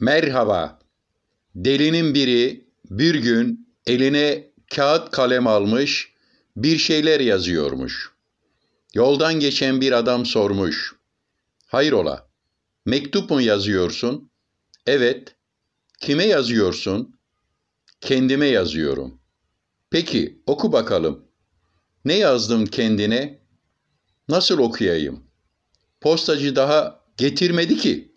Merhaba. Delinin biri bir gün eline kağıt kalem almış, bir şeyler yazıyormuş. Yoldan geçen bir adam sormuş. Hayrola, mektup mu yazıyorsun? Evet. Kime yazıyorsun? Kendime yazıyorum. Peki, oku bakalım. Ne yazdın kendine? Nasıl okuyayım? Postacı daha getirmedi ki.''